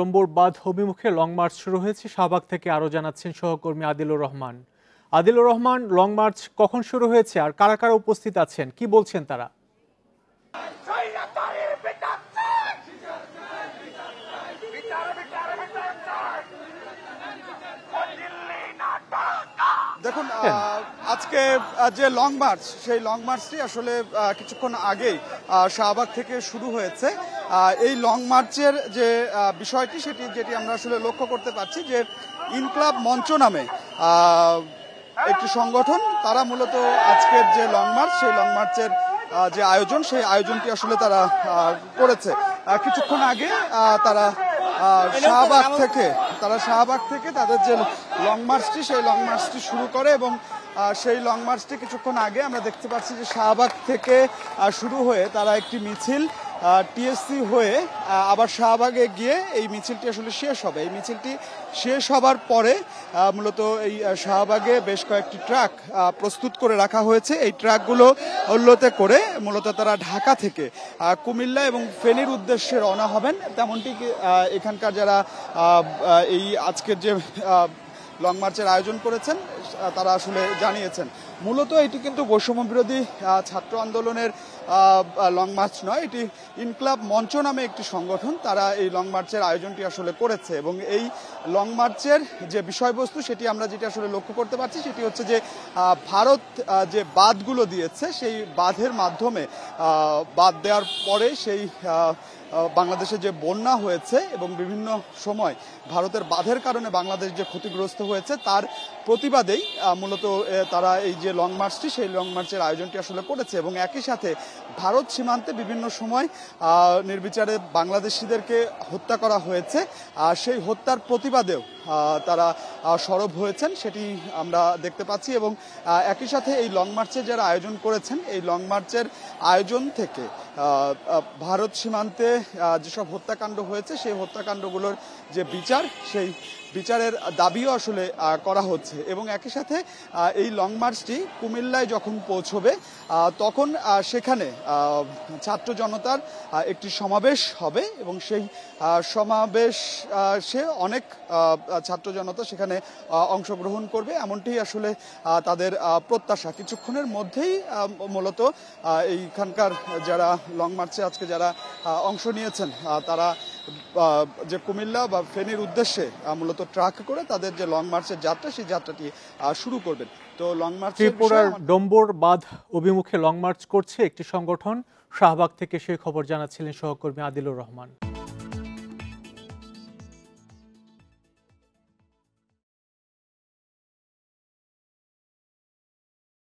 নম্বর অভিমুখে long March শুরু হয়েছে শাহবাগ থেকে আরও জানাচ্ছেন সহকর্মী আদিলুর রহমান আদিলুর রহমান লং মার্চ কখন শুরু হয়েছে আর কারা কারা উপস্থিত আছেন কি বলছেন তারা দেখুন হ্যাঁ। আজকে যে লং মার্চ সেই লং মার্চটি আসলে কিছুক্ষণ আগেই শাহবাগ থেকে শুরু হয়েছে এই লং মার্চের যে বিষয়টি সেটি যেটি আমরা আসলে লক্ষ্য করতে পারছি যে ইনক্লাব মঞ্চ নামে একটি সংগঠন তারা মূলত আজকের যে লং মার্চ সেই লং মার্চের যে আয়োজন সেই আয়োজনটি আসলে তারা করেছে কিছুক্ষণ আগে তারা শাহবাগ থেকে তারা শাহবাগ থেকে তাদের যে লং মার্চটি সেই লং মার্চটি শুরু করে এবং সেই লং মার্চটি কিছুক্ষণ আগে আমরা দেখতে পাচ্ছি যে শাহবাগ থেকে শুরু হয়ে তারা একটি মিছিল টিএসসি হয়ে আবার শাহবাগে গিয়ে এই মিছিলটি আসলে শেষ হবে এই মিছিলটি শেষ হবার পরে মূলত এই শাহবাগে বেশ কয়েকটি ট্রাক প্রস্তুত করে রাখা হয়েছে এই ট্রাকগুলো অল্যতে করে মূলত তারা ঢাকা থেকে কুমিল্লা এবং ফেনীর উদ্দেশ্যে রওনা হবেন তেমনটি এখানকার যারা এই আজকের যে লং মার্চের আয়োজন করেছেন তারা আসলে জানিয়েছেন মূলত এটি কিন্তু বৈষম্য বিরোধী ছাত্র আন্দোলনের লং মার্চ নয় এটি ইনক্লাব মঞ্চ নামে একটি সংগঠন তারা এই লং মার্চের আয়োজনটি আসলে করেছে এবং এই লং মার্চের যে বিষয়বস্তু সেটি আমরা যেটি আসলে লক্ষ্য করতে পারছি সেটি হচ্ছে যে ভারত যে বাঁধগুলো দিয়েছে সেই বাঁধের মাধ্যমে বাদ দেওয়ার পরে সেই বাংলাদেশে যে বন্যা হয়েছে এবং বিভিন্ন সময় ভারতের বাঁধের কারণে বাংলাদেশ যে ক্ষতিগ্রস্ত হয়েছে তার প্রতিবাদেই মূলত তারা এই যে লং মার্চটি সেই লং মার্চের আয়োজনটি আসলে করেছে এবং একই সাথে ভারত সীমান্তে বিভিন্ন সময় নির্বিচারে বাংলাদেশিদেরকে হত্যা করা হয়েছে আর সেই হত্যার প্রতিবাদেও তারা সরব হয়েছেন সেটি আমরা দেখতে পাচ্ছি এবং একই সাথে এই লং মার্চে যারা আয়োজন করেছেন এই লং মার্চের আয়োজন থেকে ভারত সীমান্তে যেসব হত্যাকাণ্ড হয়েছে সেই হত্যাকাণ্ডগুলোর যে বিচার সেই বিচারের দাবিও আসলে করা হচ্ছে এবং একই সাথে এই লং মার্চটি কুমিল্লায় যখন পৌঁছবে তখন সেখানে ছাত্র জনতার একটি সমাবেশ হবে এবং সেই সমাবেশ সে অনেক ছাত্র জনতা সেখানে অংশগ্রহণ করবে এমনটি আসলে তাদের প্রত্যাশা কিছুক্ষণের মধ্যেই মূলত এইখানকার যারা লং মার্চে আজকে যারা অংশ অংশ নিয়েছেন তারা যে কুমিল্লা বা ফেনীর উদ্দেশ্যে মূলত ট্রাক করে তাদের যে লং মার্চের যাত্রা সেই যাত্রাটি শুরু করবেন তো লং মার্চ ত্রিপুরার ডম্বর বাঁধ অভিমুখে লং মার্চ করছে একটি সংগঠন শাহবাগ থেকে সেই খবর জানাচ্ছিলেন সহকর্মী আদিলুর রহমান